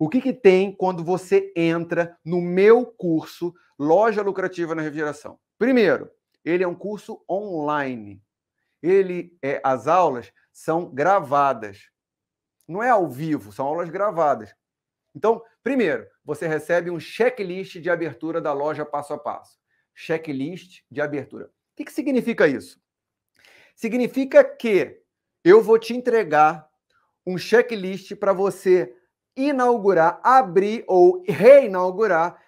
O que, que tem quando você entra no meu curso Loja Lucrativa na Refrigeração? Primeiro, ele é um curso online. Ele é, as aulas são gravadas. Não é ao vivo, são aulas gravadas. Então, primeiro, você recebe um checklist de abertura da loja passo a passo. Checklist de abertura. O que, que significa isso? Significa que eu vou te entregar um checklist para você inaugurar, abrir ou reinaugurar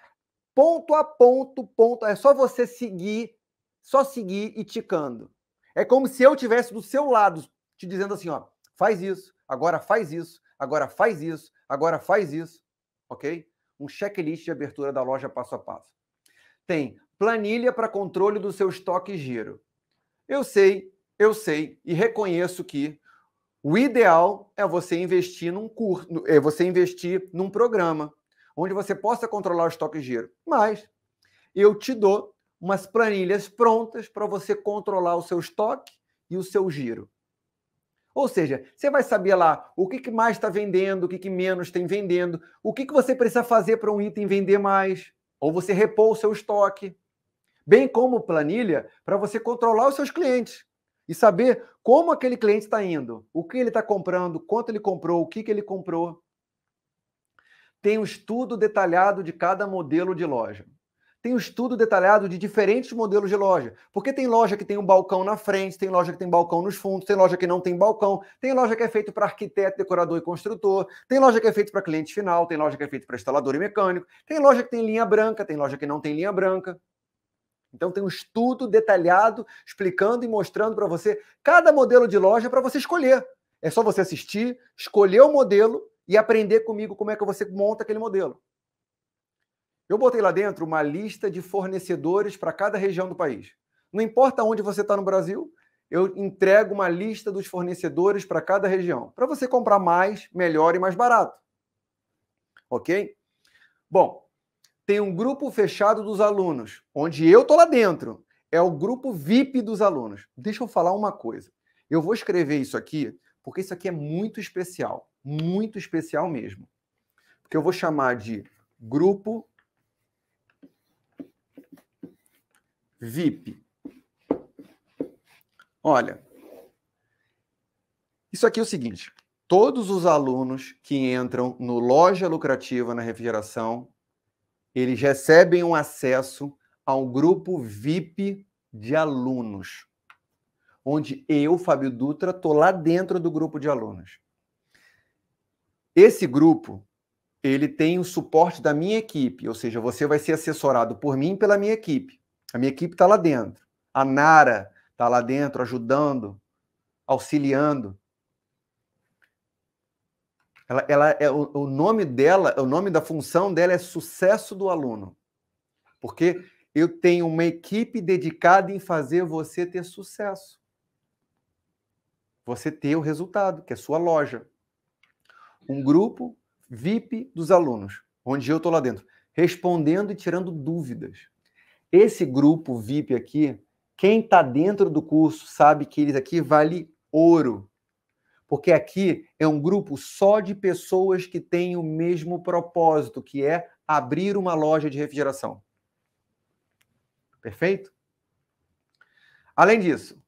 ponto a ponto, ponto. É só você seguir, só seguir e ticando. É como se eu tivesse do seu lado te dizendo assim, ó, faz isso, agora faz isso, agora faz isso, agora faz isso, ok? Um checklist de abertura da loja passo a passo. Tem planilha para controle do seu estoque e giro. Eu sei, eu sei e reconheço que o ideal é você investir num curso, é você investir num programa onde você possa controlar o estoque e giro. Mas eu te dou umas planilhas prontas para você controlar o seu estoque e o seu giro. Ou seja, você vai saber lá o que, que mais está vendendo, o que, que menos tem vendendo, o que, que você precisa fazer para um item vender mais, ou você repor o seu estoque, bem como planilha para você controlar os seus clientes e saber como aquele cliente está indo, o que ele está comprando, quanto ele comprou, o que, que ele comprou. Tem um estudo detalhado de cada modelo de loja. Tem um estudo detalhado de diferentes modelos de loja. Porque tem loja que tem um balcão na frente, tem loja que tem balcão nos fundos, tem loja que não tem balcão, tem loja que é feito para arquiteto, decorador e construtor, tem loja que é feito para cliente final, tem loja que é feito para instalador e mecânico, tem loja que tem linha branca, tem loja que não tem linha branca. Então tem um estudo detalhado explicando e mostrando para você cada modelo de loja para você escolher. É só você assistir, escolher o modelo e aprender comigo como é que você monta aquele modelo. Eu botei lá dentro uma lista de fornecedores para cada região do país. Não importa onde você está no Brasil, eu entrego uma lista dos fornecedores para cada região, para você comprar mais, melhor e mais barato. Ok? Bom, tem um grupo fechado dos alunos, onde eu tô lá dentro. É o grupo VIP dos alunos. Deixa eu falar uma coisa. Eu vou escrever isso aqui, porque isso aqui é muito especial, muito especial mesmo. Porque eu vou chamar de grupo VIP. Olha, isso aqui é o seguinte: todos os alunos que entram no Loja Lucrativa na Refrigeração eles recebem um acesso a um grupo VIP de alunos, onde eu, Fábio Dutra, estou lá dentro do grupo de alunos. Esse grupo ele tem o suporte da minha equipe, ou seja, você vai ser assessorado por mim e pela minha equipe. A minha equipe está lá dentro. A Nara está lá dentro ajudando, auxiliando. Ela, ela é o, o nome dela, o nome da função dela é sucesso do aluno. Porque eu tenho uma equipe dedicada em fazer você ter sucesso. Você ter o resultado, que é sua loja. Um grupo VIP dos alunos, onde eu estou lá dentro, respondendo e tirando dúvidas. Esse grupo VIP aqui, quem está dentro do curso sabe que eles aqui vale ouro porque aqui é um grupo só de pessoas que têm o mesmo propósito, que é abrir uma loja de refrigeração. Perfeito? Além disso,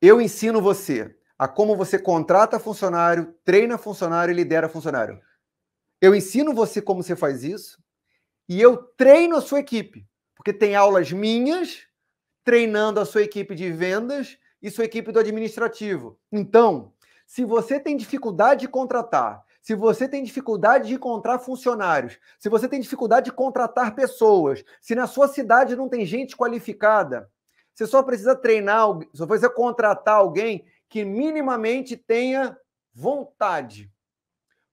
eu ensino você a como você contrata funcionário, treina funcionário e lidera funcionário. Eu ensino você como você faz isso e eu treino a sua equipe, porque tem aulas minhas treinando a sua equipe de vendas e sua equipe do administrativo. Então, se você tem dificuldade de contratar, se você tem dificuldade de encontrar funcionários, se você tem dificuldade de contratar pessoas, se na sua cidade não tem gente qualificada, você só precisa treinar, só precisa contratar alguém que minimamente tenha vontade.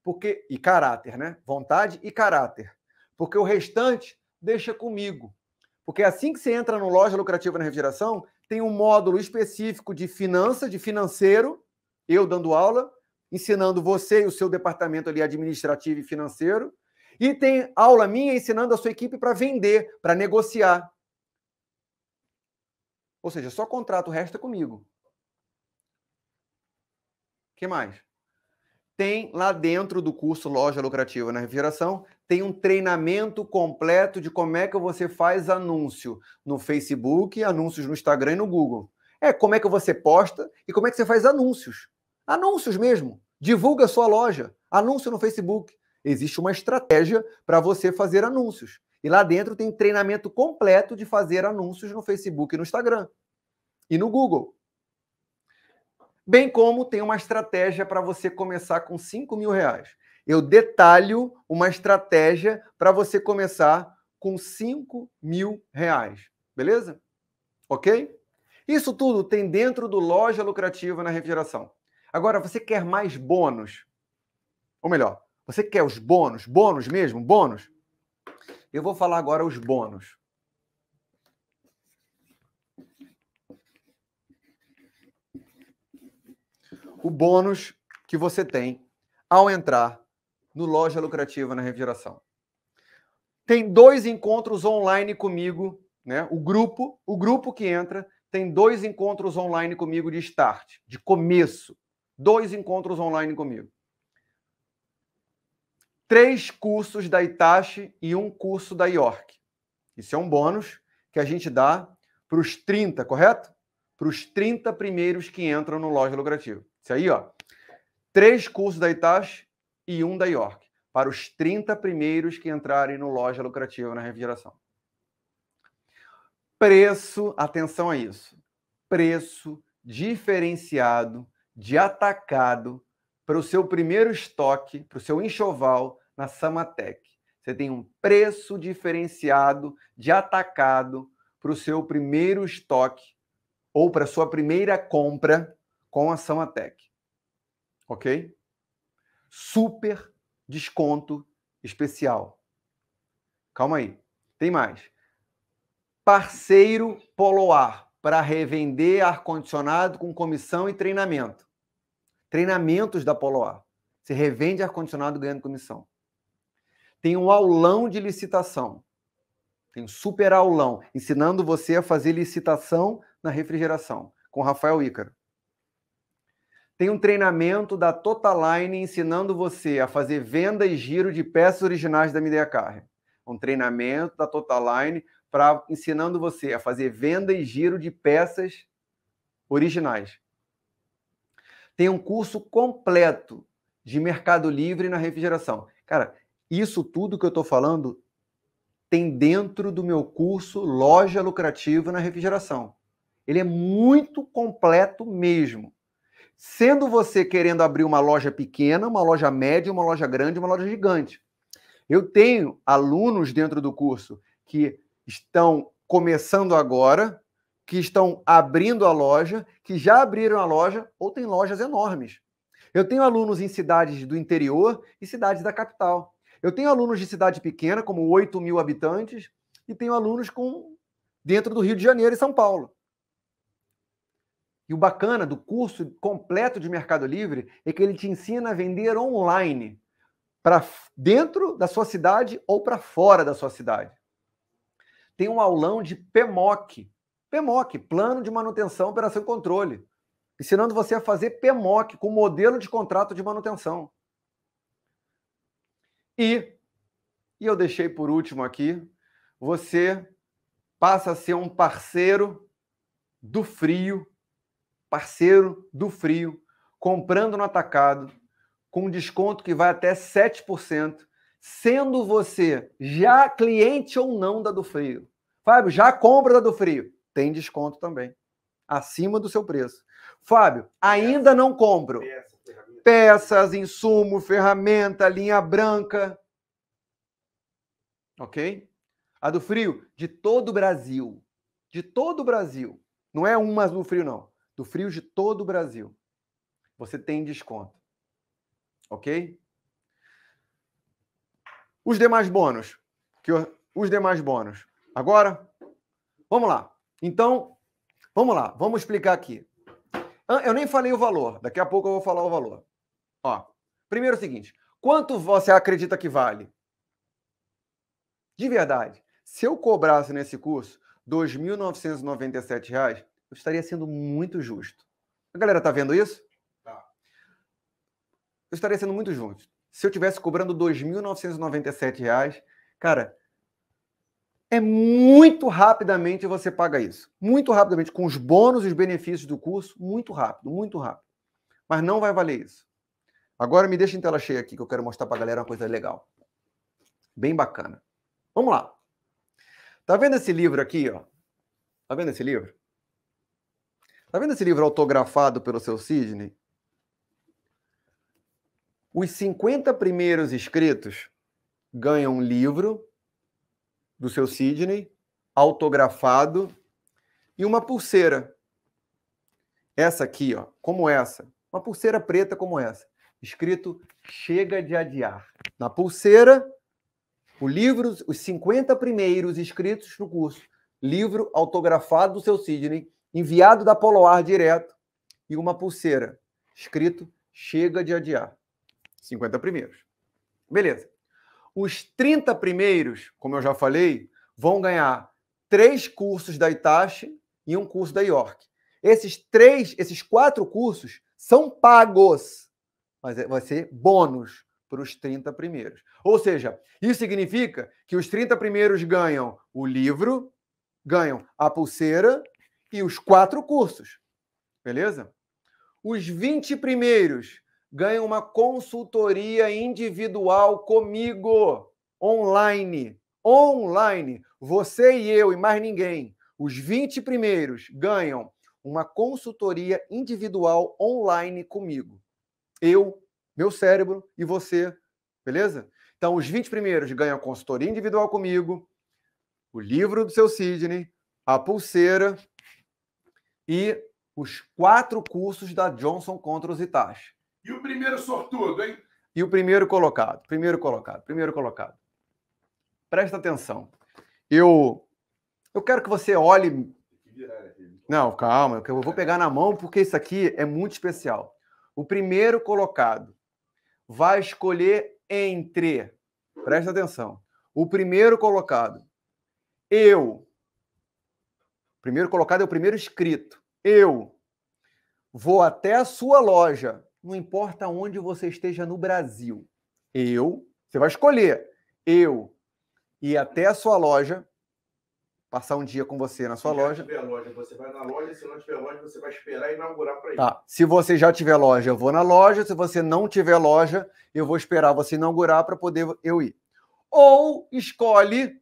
Porque e caráter, né? Vontade e caráter. Porque o restante deixa comigo. Porque assim que você entra no loja lucrativa na refrigeração, tem um módulo específico de finança, de financeiro, eu dando aula, ensinando você e o seu departamento ali administrativo e financeiro, e tem aula minha ensinando a sua equipe para vender, para negociar. Ou seja, só contrato, o resto é comigo. O que mais? Tem lá dentro do curso Loja Lucrativa na Refrigeração, tem um treinamento completo de como é que você faz anúncio no Facebook, anúncios no Instagram e no Google. É como é que você posta e como é que você faz anúncios. Anúncios mesmo. Divulga sua loja. Anúncio no Facebook. Existe uma estratégia para você fazer anúncios. E lá dentro tem treinamento completo de fazer anúncios no Facebook e no Instagram. E no Google. Bem como tem uma estratégia para você começar com 5 mil reais. Eu detalho uma estratégia para você começar com 5 mil reais. Beleza? Ok? Isso tudo tem dentro do Loja Lucrativa na Refrigeração. Agora, você quer mais bônus? Ou melhor, você quer os bônus? Bônus mesmo? Bônus? Eu vou falar agora os bônus. O bônus que você tem ao entrar no Loja Lucrativa na Refrigeração. Tem dois encontros online comigo, né? O grupo, o grupo que entra tem dois encontros online comigo de start, de começo dois encontros online comigo. Três cursos da Itachi e um curso da York. Isso é um bônus que a gente dá para os 30, correto? Para os 30 primeiros que entram no Loja Lucrativa. Isso aí, ó. Três cursos da Itachi e um da York. Para os 30 primeiros que entrarem no Loja Lucrativa na refrigeração. Preço, atenção a isso. Preço diferenciado de atacado para o seu primeiro estoque, para o seu enxoval na Samatec. Você tem um preço diferenciado de atacado para o seu primeiro estoque ou para a sua primeira compra com a Samatec. Ok? Super desconto especial. Calma aí. Tem mais. Parceiro Poloar para revender ar-condicionado com comissão e treinamento treinamentos da A. Você revende ar-condicionado ganhando comissão. Tem um aulão de licitação. Tem um super aulão ensinando você a fazer licitação na refrigeração, com Rafael Ícaro. Tem um treinamento da Totaline ensinando você a fazer venda e giro de peças originais da Midea Carre. É um treinamento da Totaline para ensinando você a fazer venda e giro de peças originais. Tem um curso completo de Mercado Livre na refrigeração. Cara, isso tudo que eu estou falando tem dentro do meu curso Loja Lucrativa na Refrigeração. Ele é muito completo mesmo. Sendo você querendo abrir uma loja pequena, uma loja média, uma loja grande, uma loja gigante. Eu tenho alunos dentro do curso que estão começando agora, que estão abrindo a loja, que já abriram a loja ou tem lojas enormes. Eu tenho alunos em cidades do interior e cidades da capital. Eu tenho alunos de cidade pequena, como 8 mil habitantes, e tenho alunos com dentro do Rio de Janeiro e São Paulo. E o bacana do curso completo de Mercado Livre é que ele te ensina a vender online, para dentro da sua cidade ou para fora da sua cidade. Tem um aulão de PMOC, PMOC, Plano de Manutenção, Operação e Controle, ensinando você a fazer PMOC com modelo de contrato de manutenção. E, e eu deixei por último aqui, você passa a ser um parceiro do frio, parceiro do frio, comprando no atacado, com desconto que vai até 7%, sendo você já cliente ou não da do frio. Fábio, já compra da do frio tem desconto também. Acima do seu preço. Fábio, ainda não compro. Peças, insumo, ferramenta, linha branca. Ok? A do frio, de todo o Brasil. De todo o Brasil. Não é uma do frio, não. Do frio de todo o Brasil. Você tem desconto. Ok? Os demais bônus. Que os demais bônus. Agora, vamos lá. Então, vamos lá, vamos explicar aqui. Eu nem falei o valor, daqui a pouco eu vou falar o valor. Ó, primeiro é o seguinte: quanto você acredita que vale? De verdade, se eu cobrasse nesse curso R$ 2.997, eu estaria sendo muito justo. A galera tá vendo isso? Tá. Eu estaria sendo muito justo. Se eu tivesse cobrando R$ 2.997, cara, é muito rapidamente você paga isso. Muito rapidamente, com os bônus e os benefícios do curso, muito rápido, muito rápido. Mas não vai valer isso. Agora me deixa em tela cheia aqui que eu quero mostrar para a galera uma coisa legal. Bem bacana. Vamos lá. Tá vendo esse livro aqui, ó? Tá vendo esse livro? Tá vendo esse livro autografado pelo seu Sidney? Os 50 primeiros inscritos ganham um livro do seu Sidney, autografado, e uma pulseira. Essa aqui, ó, como essa. Uma pulseira preta como essa. Escrito Chega de Adiar. Na pulseira, o livro, os 50 primeiros escritos no curso. Livro autografado do seu Sidney, enviado da Poloar direto, e uma pulseira. Escrito Chega de Adiar. 50 primeiros. Beleza. Os 30 primeiros, como eu já falei, vão ganhar três cursos da Itachi e um curso da York. Esses três, esses quatro cursos são pagos, mas é, vai ser bônus para os 30 primeiros. Ou seja, isso significa que os 30 primeiros ganham o livro, ganham a pulseira e os quatro cursos. Beleza? Os 20 primeiros ganha uma consultoria individual comigo, online. Online. Você e eu e mais ninguém. Os 20 primeiros ganham uma consultoria individual online comigo. Eu, meu cérebro e você, beleza? Então, os 20 primeiros ganham consultoria individual comigo, o livro do seu Sidney, a pulseira e os quatro cursos da Johnson Controls e Taxas. E o primeiro sortudo, hein? E o primeiro colocado, primeiro colocado, primeiro colocado. Presta atenção. Eu eu quero que você olhe. Não, calma, eu vou pegar na mão porque isso aqui é muito especial. O primeiro colocado vai escolher entre. Presta atenção. O primeiro colocado, eu. O primeiro colocado é o primeiro escrito. Eu vou até a sua loja não importa onde você esteja no Brasil. Eu, você vai escolher, eu ir até a sua loja, passar um dia com você na sua se loja. Tiver loja. Você vai na loja, se não tiver loja, você vai esperar inaugurar para ir. Tá. Se você já tiver loja, eu vou na loja. Se você não tiver loja, eu vou esperar você inaugurar para poder eu ir. Ou escolhe,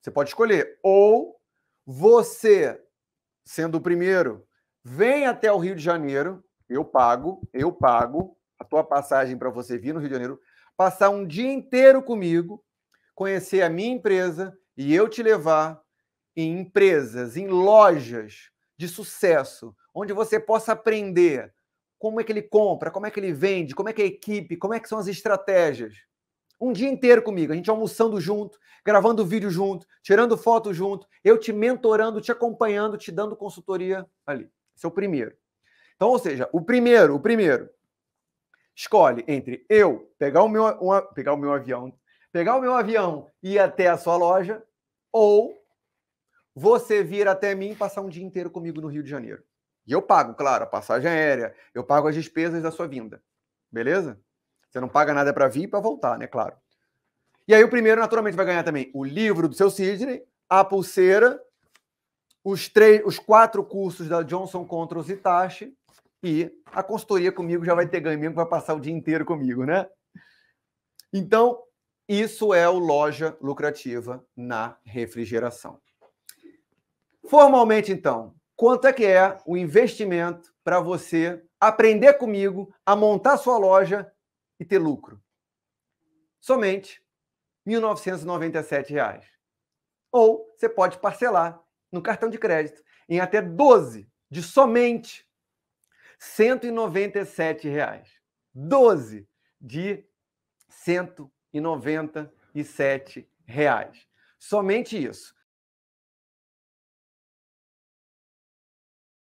você pode escolher, ou você, sendo o primeiro, vem até o Rio de Janeiro, eu pago, eu pago a tua passagem para você vir no Rio de Janeiro, passar um dia inteiro comigo, conhecer a minha empresa e eu te levar em empresas, em lojas de sucesso, onde você possa aprender como é que ele compra, como é que ele vende, como é que é a equipe, como é que são as estratégias. Um dia inteiro comigo, a gente almoçando junto, gravando vídeo junto, tirando foto junto, eu te mentorando, te acompanhando, te dando consultoria ali. Esse é o primeiro. Então, ou seja, o primeiro, o primeiro escolhe entre eu pegar o meu, uma, pegar o meu avião, pegar o meu avião e ir até a sua loja, ou você vir até mim e passar um dia inteiro comigo no Rio de Janeiro. E eu pago, claro, a passagem aérea, eu pago as despesas da sua vinda. Beleza? Você não paga nada para vir e para voltar, né? Claro. E aí o primeiro, naturalmente, vai ganhar também o livro do seu Sidney, a pulseira, os, três, os quatro cursos da Johnson Controls e Tashi e a consultoria comigo já vai ter ganho vai passar o dia inteiro comigo, né? Então, isso é o loja lucrativa na refrigeração. Formalmente, então, quanto é que é o investimento para você aprender comigo a montar sua loja e ter lucro? Somente R$ 1.997. Ou você pode parcelar no cartão de crédito em até 12 de somente 197 reais. 12 de 197 reais. Somente isso.